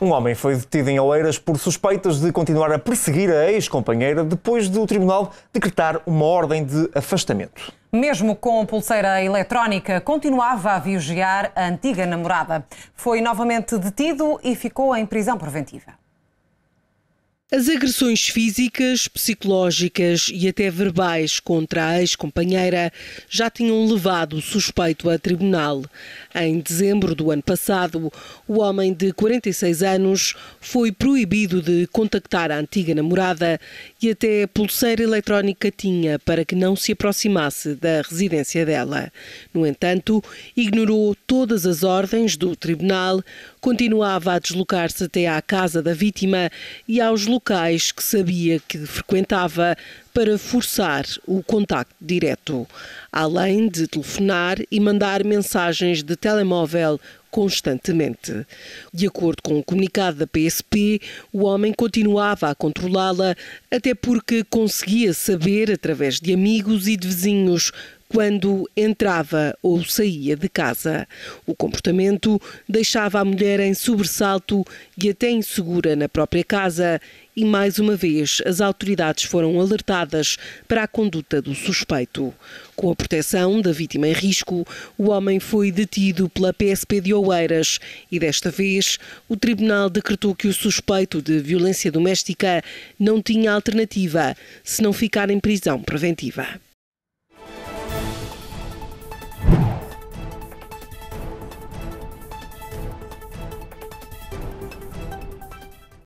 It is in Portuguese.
Um homem foi detido em Oeiras por suspeitas de continuar a perseguir a ex-companheira depois do tribunal decretar uma ordem de afastamento. Mesmo com pulseira eletrónica, continuava a vigiar a antiga namorada. Foi novamente detido e ficou em prisão preventiva. As agressões físicas, psicológicas e até verbais contra a ex-companheira já tinham levado o suspeito a tribunal. Em dezembro do ano passado, o homem de 46 anos foi proibido de contactar a antiga namorada e até a pulseira eletrónica tinha para que não se aproximasse da residência dela. No entanto, ignorou todas as ordens do tribunal, continuava a deslocar-se até à casa da vítima e aos locais que sabia que frequentava para forçar o contacto direto, além de telefonar e mandar mensagens de telemóvel constantemente. De acordo com o comunicado da PSP, o homem continuava a controlá-la, até porque conseguia saber, através de amigos e de vizinhos, quando entrava ou saía de casa. O comportamento deixava a mulher em sobressalto e até insegura na própria casa, e mais uma vez as autoridades foram alertadas para a conduta do suspeito. Com a proteção da vítima em risco, o homem foi detido pela PSP de Oeiras e desta vez o tribunal decretou que o suspeito de violência doméstica não tinha alternativa se não ficar em prisão preventiva.